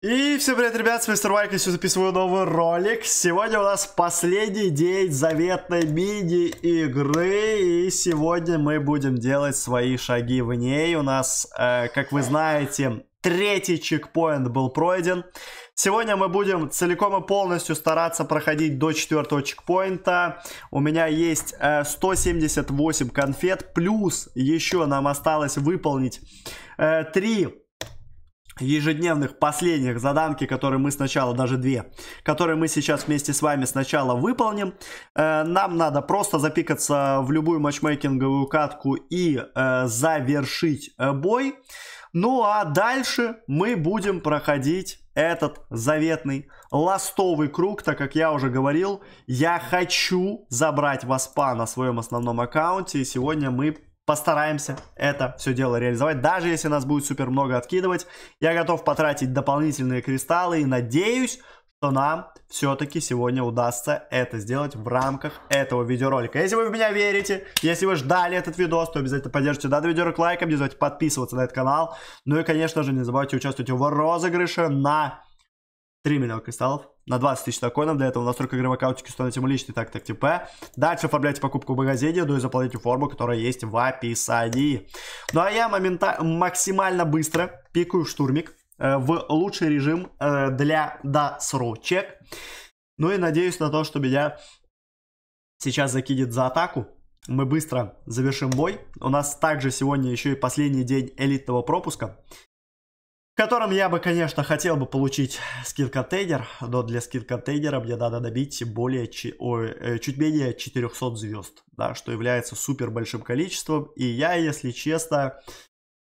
И всем привет, ребят, с Мистер Майк, сегодня записываю новый ролик. Сегодня у нас последний день заветной мини-игры, и сегодня мы будем делать свои шаги в ней. У нас, э, как вы знаете, третий чекпоинт был пройден. Сегодня мы будем целиком и полностью стараться проходить до четвертого чекпоинта. У меня есть э, 178 конфет, плюс еще нам осталось выполнить э, 3 ежедневных последних заданки, которые мы сначала, даже две, которые мы сейчас вместе с вами сначала выполним. Э, нам надо просто запикаться в любую матчмейкинговую катку и э, завершить э, бой. Ну а дальше мы будем проходить этот заветный ластовый круг, так как я уже говорил, я хочу забрать Васпа на своем основном аккаунте, и сегодня мы постараемся это все дело реализовать. Даже если нас будет супер много откидывать, я готов потратить дополнительные кристаллы и надеюсь, что нам все-таки сегодня удастся это сделать в рамках этого видеоролика. Если вы в меня верите, если вы ждали этот видос, то обязательно поддержите данный видеоролик лайком, не забывайте подписываться на этот канал. Ну и, конечно же, не забывайте участвовать в розыгрыше на 3 миллиона кристаллов на 20 тысяч токенов. Для этого настройка игры в аккаунте установите ему личный так так типа Дальше оформляйте покупку в магазине, ну и заполняйте форму, которая есть в описании. Ну а я момента максимально быстро пикаю штурмик э, в лучший режим э, для досрочек. Ну и надеюсь на то, что меня сейчас закидит за атаку. Мы быстро завершим бой. У нас также сегодня еще и последний день элитного пропуска котором я бы, конечно, хотел бы получить скилл контейнер но для скилл контейнера мне надо добить более, о, э, чуть менее 400 звезд, да, что является супер большим количеством, и я, если честно,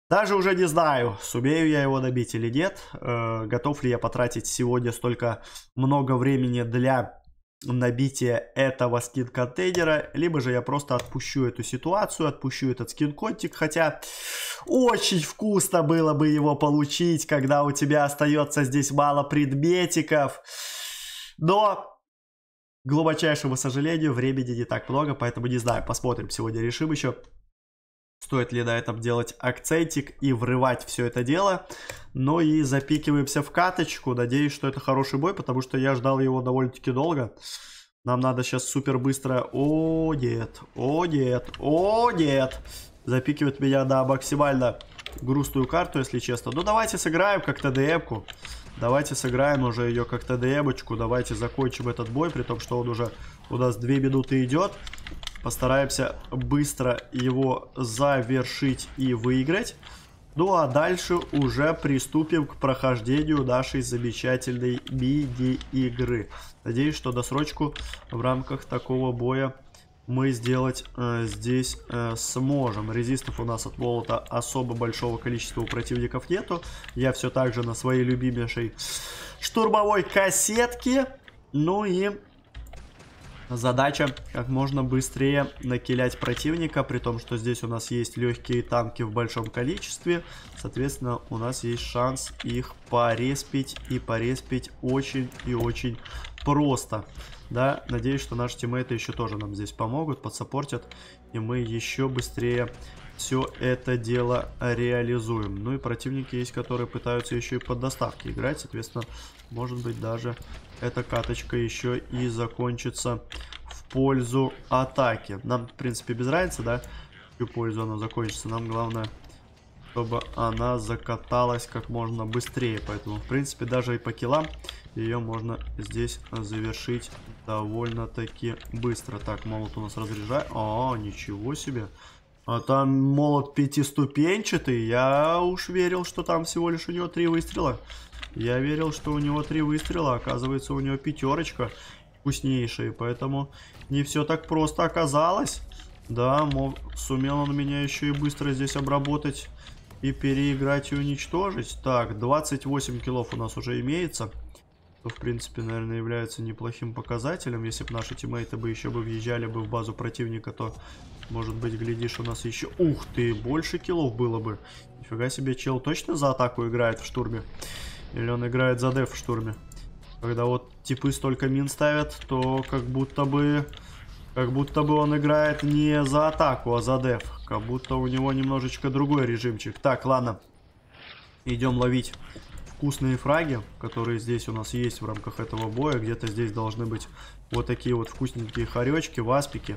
даже уже не знаю, сумею я его добить или нет, э, готов ли я потратить сегодня столько много времени для набитие этого скин-контейнера, либо же я просто отпущу эту ситуацию, отпущу этот скин-контик, хотя очень вкусно было бы его получить, когда у тебя остается здесь мало предметиков, но к глубочайшему сожалению, времени не так много, поэтому не знаю, посмотрим, сегодня решим еще. Стоит ли на этом делать акцентик и врывать все это дело. Ну и запикиваемся в каточку. Надеюсь, что это хороший бой, потому что я ждал его довольно-таки долго. Нам надо сейчас супер быстро... О, нет. О, нет. О, нет. Запикивает меня на максимально грустную карту, если честно. Ну, давайте сыграем как ТДМку. Давайте сыграем уже ее как ТДМочку. Давайте закончим этот бой, при том, что он уже у нас 2 минуты идет. Постараемся быстро его завершить и выиграть. Ну а дальше уже приступим к прохождению нашей замечательной мини-игры. Надеюсь, что досрочку в рамках такого боя мы сделать э, здесь э, сможем. Резистов у нас от молота особо большого количества у противников нету. Я все так же на своей любимейшей штурмовой кассетке. Ну и задача как можно быстрее накилять противника, при том, что здесь у нас есть легкие танки в большом количестве. Соответственно, у нас есть шанс их пореспить и пореспить очень и очень просто. Да, надеюсь, что наши тиммейты еще тоже нам здесь помогут, подсопортят, и мы еще быстрее все это дело реализуем. Ну и противники есть, которые пытаются еще и под доставки играть, соответственно, может быть даже эта каточка еще и закончится в пользу атаки. Нам, в принципе, без разницы, да, в пользу она закончится. Нам главное, чтобы она закаталась как можно быстрее. Поэтому, в принципе, даже и по килам ее можно здесь завершить довольно-таки быстро. Так, молот у нас разряжает. О, а, ничего себе. А там молот пятиступенчатый. Я уж верил, что там всего лишь у него три выстрела. Я верил, что у него три выстрела, оказывается, у него пятерочка вкуснейшая, поэтому не все так просто оказалось. Да, мог, сумел он меня еще и быстро здесь обработать и переиграть и уничтожить. Так, 28 килов у нас уже имеется. Что, в принципе, наверное, является неплохим показателем. Если бы наши тиммейты бы еще бы въезжали бы в базу противника, то, может быть, глядишь, у нас еще... Ух ты, больше килов было бы. Нифига себе, чел точно за атаку играет в штурме. Или он играет за деф в штурме. Когда вот типы столько мин ставят, то как будто бы... Как будто бы он играет не за атаку, а за деф. Как будто у него немножечко другой режимчик. Так, ладно. Идем ловить вкусные фраги, которые здесь у нас есть в рамках этого боя. Где-то здесь должны быть вот такие вот вкусненькие хоречки, васпики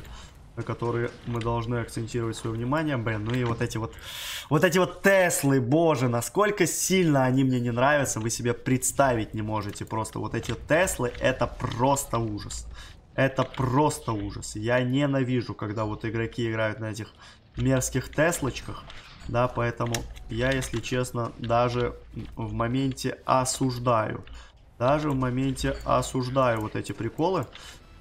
на которые мы должны акцентировать свое внимание, блин, ну и вот эти вот, вот эти вот Теслы, боже, насколько сильно они мне не нравятся, вы себе представить не можете, просто вот эти Теслы, это просто ужас, это просто ужас, я ненавижу, когда вот игроки играют на этих мерзких Теслочках, да, поэтому я, если честно, даже в моменте осуждаю, даже в моменте осуждаю вот эти приколы,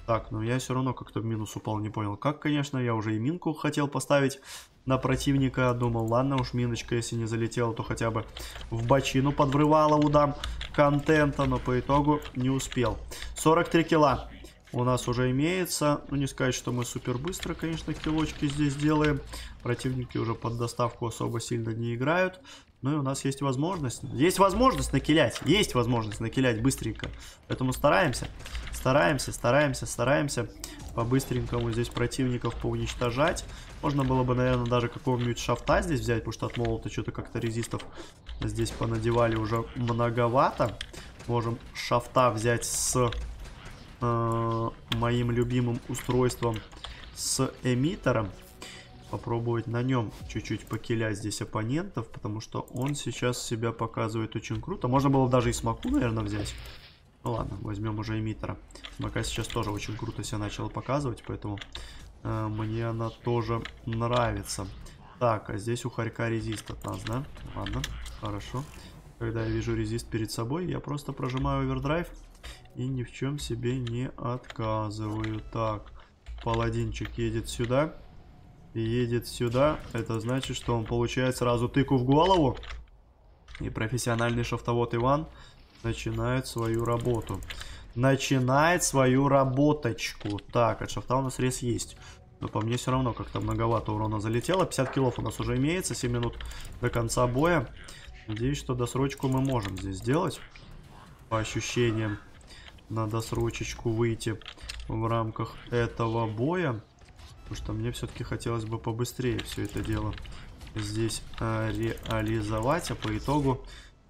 так, но ну я все равно как-то в минус упал, не понял. Как, конечно, я уже и минку хотел поставить на противника. Думал, ладно уж, миночка, если не залетела, то хотя бы в бочину подврывала удам контента, но по итогу не успел. 43 килла у нас уже имеется. Ну, не сказать, что мы супер быстро, конечно, килочки здесь делаем. Противники уже под доставку особо сильно не играют. Ну и у нас есть возможность. Есть возможность накилять. Есть возможность накилять быстренько. Поэтому стараемся. Стараемся, стараемся, стараемся по-быстренькому здесь противников поуничтожать. Можно было бы, наверное, даже какого-нибудь шафта здесь взять, потому что от молота что-то как-то резистов здесь понадевали уже многовато. Можем шафта взять с э, моим любимым устройством, с эмитером попробовать на нем чуть-чуть покилять здесь оппонентов, потому что он сейчас себя показывает очень круто. Можно было даже и смоку, наверное, взять. Ну ладно, возьмем уже Эмитера. Смока сейчас тоже очень круто себя начала показывать, поэтому э, мне она тоже нравится. Так, а здесь у Харька резист от нас, да? Ладно, хорошо. Когда я вижу резист перед собой, я просто прожимаю овердрайв и ни в чем себе не отказываю. Так, паладинчик едет сюда едет сюда, это значит, что он получает сразу тыку в голову. И профессиональный шафтовод Иван начинает свою работу. Начинает свою работочку. Так, от шафта у нас рез есть. Но по мне все равно как-то многовато урона залетело. 50 килов у нас уже имеется, 7 минут до конца боя. Надеюсь, что досрочку мы можем здесь сделать. По ощущениям, на досрочечку выйти в рамках этого боя. Потому что мне все-таки хотелось бы побыстрее все это дело здесь а, реализовать. А по итогу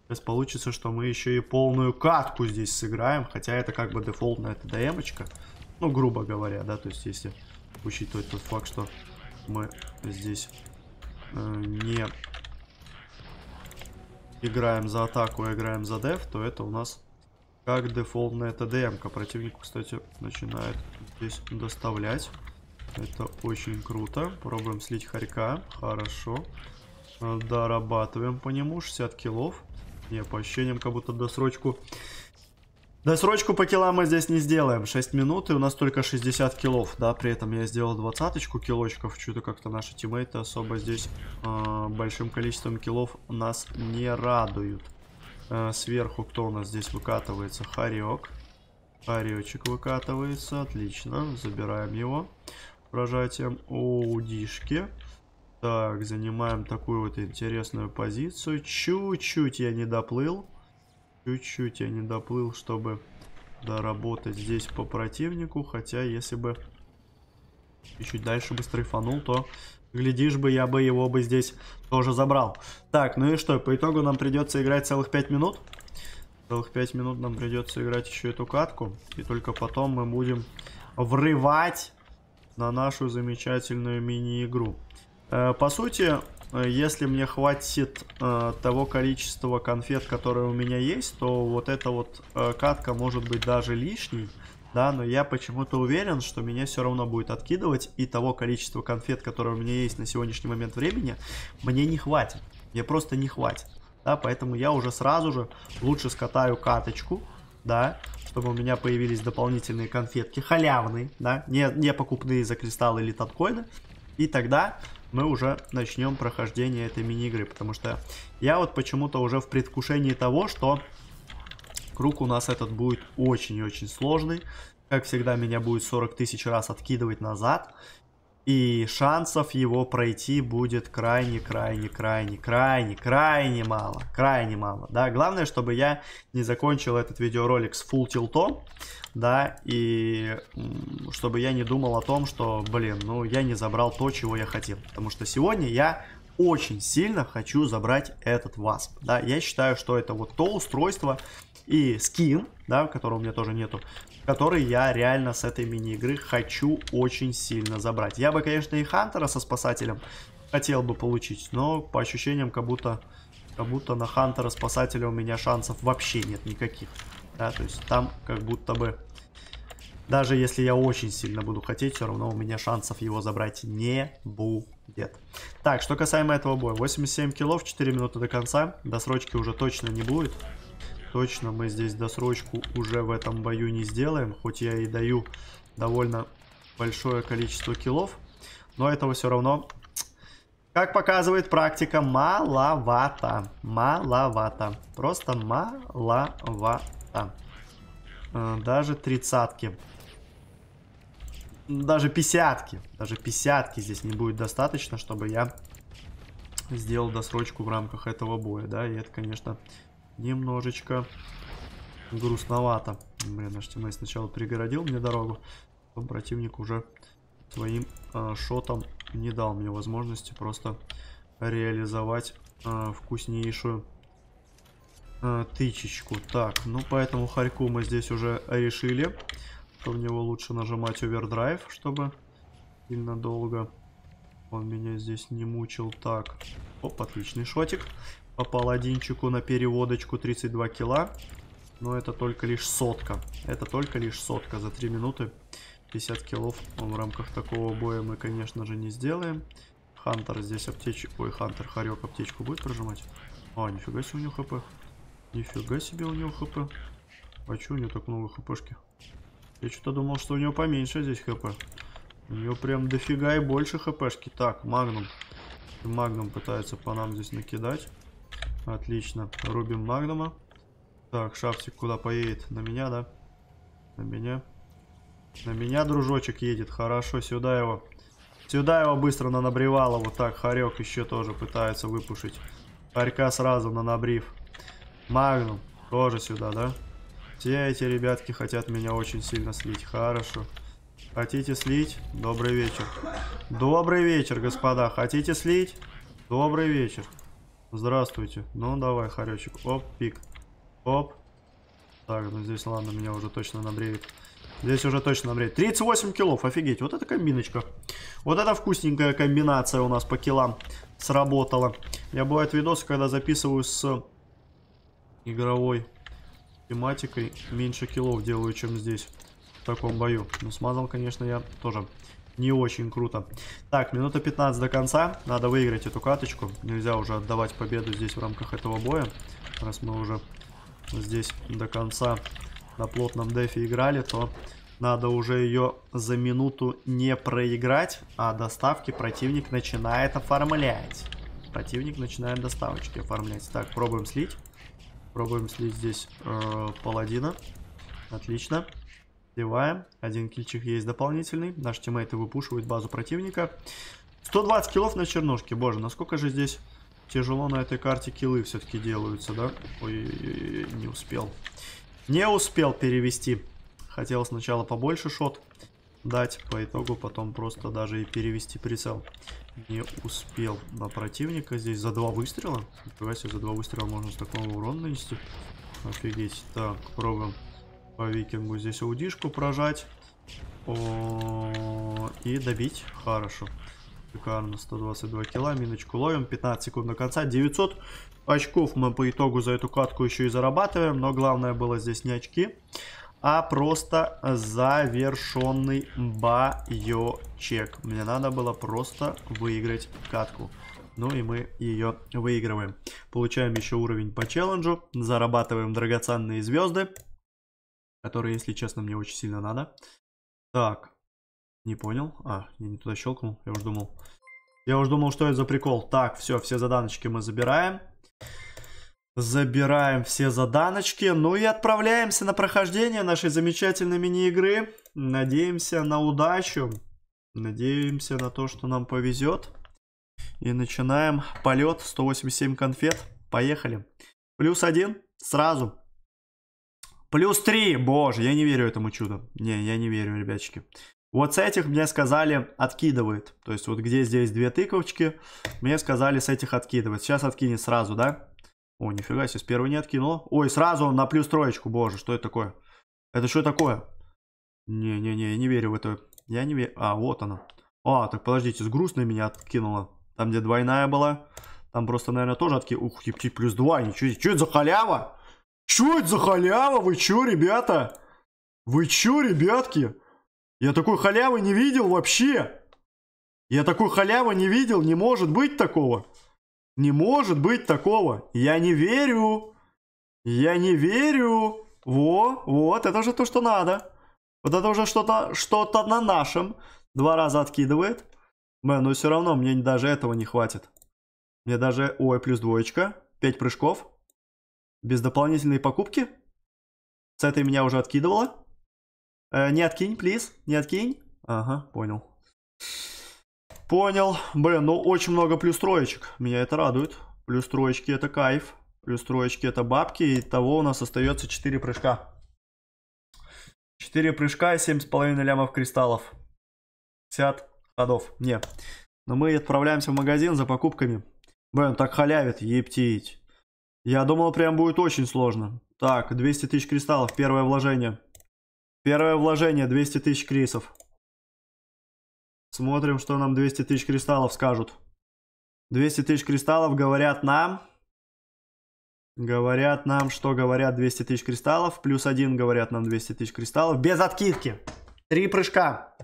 сейчас получится, что мы еще и полную катку здесь сыграем. Хотя это как бы дефолтная ТДМочка. Ну, грубо говоря, да. То есть если учитывать тот факт, что мы здесь э, не играем за атаку, а играем за деф, то это у нас как дефолтная ТДМ. -ка. Противник, кстати, начинает здесь доставлять. Это очень круто. Пробуем слить хорька. Хорошо. Э, дорабатываем по нему. 60 килов. Я по ощущениям, как будто досрочку... Досрочку по килам мы здесь не сделаем. 6 минут, и у нас только 60 килов, да. При этом я сделал двадцаточку килочков. Что-то как-то наши тиммейты особо здесь э, большим количеством килов нас не радуют. Э, сверху кто у нас здесь выкатывается? Харек. Харечек выкатывается. Отлично. Забираем его. Прожатием оудишки. Так, занимаем такую вот интересную позицию. Чуть-чуть я не доплыл. Чуть-чуть я не доплыл, чтобы доработать здесь по противнику. Хотя, если бы чуть-чуть дальше бы стрейфанул, то Глядишь бы, я бы его бы здесь тоже забрал. Так, ну и что, по итогу нам придется играть целых 5 минут. Целых 5 минут нам придется играть еще эту катку. И только потом мы будем врывать на нашу замечательную мини-игру. Э, по сути, э, если мне хватит э, того количества конфет, которые у меня есть, то вот эта вот катка может быть даже лишней. Да, но я почему-то уверен, что меня все равно будет откидывать, и того количества конфет, которые у меня есть на сегодняшний момент времени, мне не хватит. Мне просто не хватит. Да, поэтому я уже сразу же лучше скатаю каточку, да, чтобы у меня появились дополнительные конфетки, халявные, да, не, не покупные за кристаллы или таткоины. И тогда мы уже начнем прохождение этой мини-игры, потому что я вот почему-то уже в предвкушении того, что круг у нас этот будет очень-очень сложный. Как всегда, меня будет 40 тысяч раз откидывать назад. И шансов его пройти будет крайне, крайне, крайне, крайне, крайне мало. Крайне мало, да. Главное, чтобы я не закончил этот видеоролик с full тилтом, да, и чтобы я не думал о том, что, блин, ну я не забрал то, чего я хотел. Потому что сегодня я очень сильно хочу забрать этот WASP. Да, я считаю, что это вот то устройство и скин, да, которого у меня тоже нету, который я реально с этой мини-игры хочу очень сильно забрать. Я бы, конечно, и Хантера со спасателем хотел бы получить, но по ощущениям, как будто, как будто на Хантера спасателя у меня шансов вообще нет никаких. Да, то есть там как будто бы даже если я очень сильно буду хотеть, все равно у меня шансов его забрать не будет. Так, что касаемо этого боя. 87 килов, 4 минуты до конца. Досрочки уже точно не будет. Точно мы здесь досрочку уже в этом бою не сделаем. Хоть я и даю довольно большое количество килов. Но этого все равно, как показывает практика, маловато. Маловато. Просто маловато. Э, даже тридцатки даже писятки, даже писятки здесь не будет достаточно, чтобы я сделал досрочку в рамках этого боя, да, и это, конечно, немножечко грустновато. Блин, наш тиммейт сначала пригородил мне дорогу, а противник уже своим э, шотом не дал мне возможности просто реализовать э, вкуснейшую э, тычечку. Так, ну поэтому Харьку мы здесь уже решили что в него лучше нажимать овердрайв, чтобы сильно долго он меня здесь не мучил. Так, оп, отличный шотик. Попал одинчику на переводочку 32 кило. Но это только лишь сотка. Это только лишь сотка за 3 минуты. 50 килов в рамках такого боя мы, конечно же, не сделаем. Хантер здесь аптечку... Ой, Хантер, Харек аптечку будет прожимать? А, нифига себе у него хп. Нифига себе у него хп. А чё у него так много хпшки? Я что-то думал, что у него поменьше здесь хп. У него прям дофига и больше хпшки. Так, магнум. Магнум пытается по нам здесь накидать. Отлично. Рубим магнума. Так, шапсик куда поедет? На меня, да? На меня. На меня, дружочек, едет. Хорошо, сюда его. Сюда его быстро на набривало. Вот так, Харек еще тоже пытается выпушить. Харька сразу на набрив. Магнум тоже сюда, да? Все эти ребятки хотят меня очень сильно слить. Хорошо. Хотите слить? Добрый вечер. Добрый вечер, господа. Хотите слить? Добрый вечер. Здравствуйте. Ну, давай, хоречек. Оп, пик. Оп. Так, ну здесь, ладно, меня уже точно набреет. Здесь уже точно набреет. 38 килов, офигеть. Вот это комбиночка. Вот это вкусненькая комбинация у нас по килам сработала. Я бывает видосы, когда записываю с игровой тематикой меньше киллов делаю, чем здесь, в таком бою. Но смазал, конечно, я тоже не очень круто. Так, минута 15 до конца. Надо выиграть эту каточку. Нельзя уже отдавать победу здесь в рамках этого боя. Раз мы уже здесь до конца на плотном дефе играли, то надо уже ее за минуту не проиграть, а доставки противник начинает оформлять. Противник начинает доставочки оформлять. Так, пробуем слить. Пробуем слить здесь э, паладина. Отлично. Сливаем. Один кильчик есть дополнительный. Наши тиммейты выпушивают базу противника. 120 килов на чернушке. Боже, насколько же здесь тяжело на этой карте килы все-таки делаются, да? Ой, не успел. Не успел перевести. Хотел сначала побольше шот дать. По итогу потом просто даже и перевести прицел. Не успел на противника. Здесь за два выстрела. Нифига за два выстрела можно с такого урона нанести. Офигеть. Так, пробуем по викингу здесь аудишку прожать. О и добить. Хорошо. Шикарно, 122 кило, миночку ловим, 15 секунд до конца, 900 очков мы по итогу за эту катку еще и зарабатываем, но главное было здесь не очки, а просто завершенный боечек. Мне надо было просто выиграть катку. Ну и мы ее выигрываем. Получаем еще уровень по челленджу, зарабатываем драгоценные звезды, которые, если честно, мне очень сильно надо. Так, не понял. А, я не туда щелкнул, я уже думал. Я уже думал, что это за прикол. Так, все, все заданочки мы забираем. Забираем все заданочки. Ну и отправляемся на прохождение нашей замечательной мини-игры. Надеемся на удачу. Надеемся на то, что нам повезет. И начинаем полет. 187 конфет. Поехали. Плюс один. Сразу. Плюс три. Боже, я не верю этому чуду. Не, я не верю, ребячки. Вот с этих мне сказали откидывает. То есть вот где здесь две тыковочки, мне сказали с этих откидывать. Сейчас откинет сразу, да? О, нифига себе, с первой не откинул. Ой, сразу он на плюс троечку, боже, что это такое? Это что такое? Не-не-не, я не верю в это. Я не верю. А, вот она. А, так подождите, с грустной меня откинула. Там, где двойная была. Там просто, наверное, тоже отки... Ух, типа плюс два, ничего себе. Что это за халява? Что это за халява? Вы чё, ребята? Вы чё, ребятки? Я такой халявы не видел вообще. Я такой халявы не видел, не может быть такого. Не может быть такого. Я не верю. Я не верю. Во, вот, это же то, что надо. Вот это уже что-то что, -то, что -то на нашем. Два раза откидывает. Мэн, ну все равно, мне даже этого не хватит. Мне даже... Ой, плюс двоечка. Пять прыжков. Без дополнительной покупки. С этой меня уже откидывало. Э, не откинь, плиз. Не откинь. Ага, понял. Понял. Блин, ну очень много плюс троечек. Меня это радует. Плюс троечки это кайф. Плюс троечки это бабки. и того у нас остается 4 прыжка. 4 прыжка и 7,5 лямов кристаллов. 50 ходов. Не. Но мы отправляемся в магазин за покупками. Блин, так халявит, ептить. Я думал, прям будет очень сложно. Так, 200 тысяч кристаллов, первое вложение. Первое вложение, 200 тысяч крисов. Смотрим, что нам 200 тысяч кристаллов скажут. 200 тысяч кристаллов говорят нам... Говорят нам, что говорят 200 тысяч кристаллов. Плюс один говорят нам 200 тысяч кристаллов. Без откидки. Три прыжка.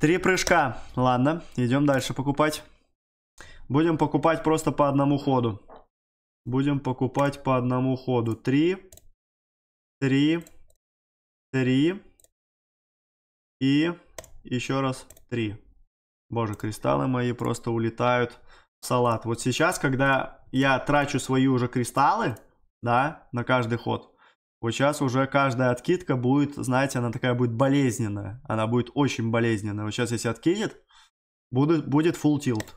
Три прыжка. Ладно, идем дальше покупать. Будем покупать просто по одному ходу. Будем покупать по одному ходу. Три. Три. Три. И еще раз 3. Боже, кристаллы мои просто улетают в салат. Вот сейчас, когда я трачу свои уже кристаллы, да, на каждый ход, вот сейчас уже каждая откидка будет, знаете, она такая будет болезненная. Она будет очень болезненная. Вот сейчас, если откинет, будет, будет full tilt.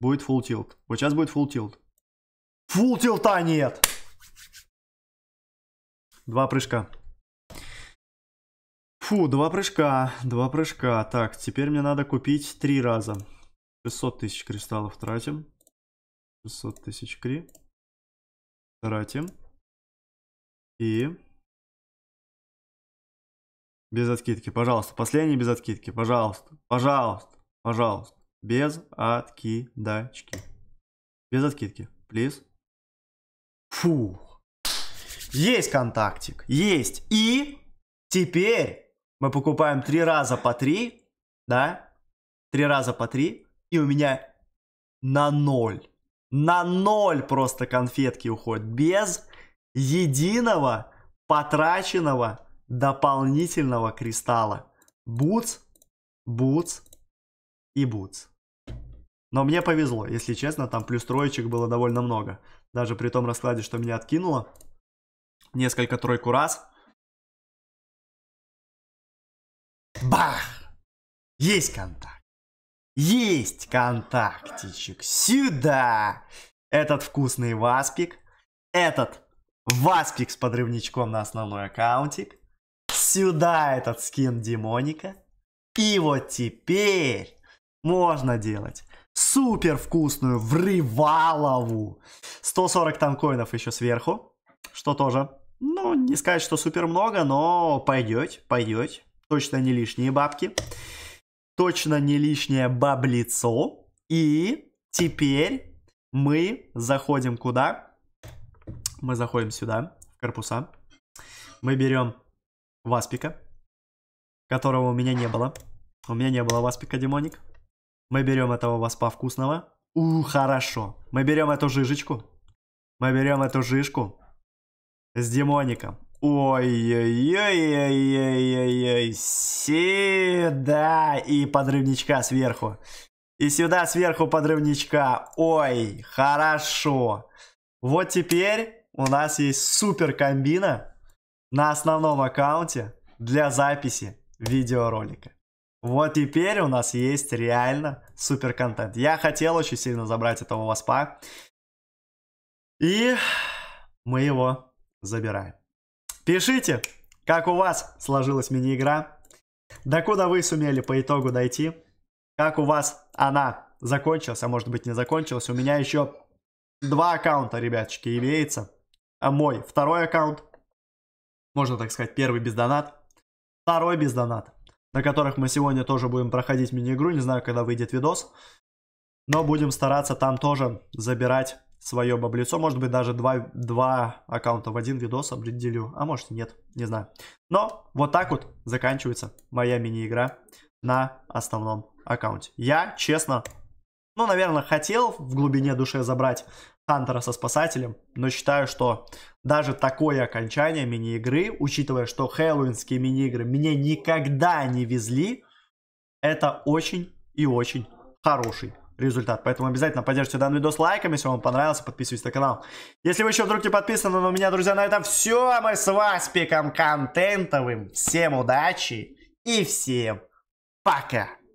Будет full tilt. Вот сейчас будет full tilt. Full tilt а нет! Два прыжка. Фу, два прыжка, два прыжка. Так, теперь мне надо купить три раза. 600 тысяч кристаллов тратим. 600 тысяч кри. Тратим. И... Без откидки, пожалуйста. Последний без откидки, пожалуйста. Пожалуйста, пожалуйста. Без откидочки. Без откидки, плиз. Фу, Есть контактик, есть. И теперь мы покупаем три раза по три, да, три раза по три, и у меня на ноль, на ноль просто конфетки уходят, без единого потраченного дополнительного кристалла. Бутс, бутс и бутс. Но мне повезло, если честно, там плюс троечек было довольно много. Даже при том раскладе, что меня откинуло. Несколько тройку раз. Бах! Есть контакт. Есть контактичек. Сюда! Этот вкусный васпик. Этот васпик с подрывничком на основной аккаунтик. Сюда этот скин Демоника. И вот теперь можно делать супер вкусную врывалову. 140 танкоинов еще сверху, что тоже, ну, не сказать, что супер много, но пойдет, пойдет. Точно не лишние бабки. Точно не лишнее баблицо. И теперь мы заходим куда? Мы заходим сюда, в корпуса. Мы берем Васпика, которого у меня не было. У меня не было Васпика Демоник. Мы берем этого Васпа вкусного. У, хорошо. Мы берем эту жижечку. Мы берем эту жижку с Демоником. Ой-ой-ой-ой-ой-ой. Сюда. И подрывничка сверху. И сюда сверху подрывничка. Ой, хорошо. Вот теперь у нас есть супер комбина на основном аккаунте для записи видеоролика. Вот теперь у нас есть реально супер контент. Я хотел очень сильно забрать этого воспа. И мы его забираем. Пишите, как у вас сложилась мини-игра, до куда вы сумели по итогу дойти, как у вас она закончилась, а может быть не закончилась. У меня еще два аккаунта, ребяточки, имеется. А мой второй аккаунт, можно так сказать, первый без донат, второй без донат, на которых мы сегодня тоже будем проходить мини-игру. Не знаю, когда выйдет видос, но будем стараться там тоже забирать свое баблицо. Может быть, даже два, два аккаунта в один видос обделю. А может нет, не знаю. Но вот так вот заканчивается моя мини-игра на основном аккаунте. Я, честно, ну, наверное, хотел в глубине души забрать Хантера со спасателем, но считаю, что даже такое окончание мини-игры, учитывая, что хэллоуинские мини-игры мне никогда не везли, это очень и очень хороший результат. Поэтому обязательно поддержите данный видос лайком, если вам понравился, подписывайтесь на канал. Если вы еще вдруг не подписаны, но у меня, друзья, на этом все. А мы с Васпиком Контентовым. Всем удачи и всем пока!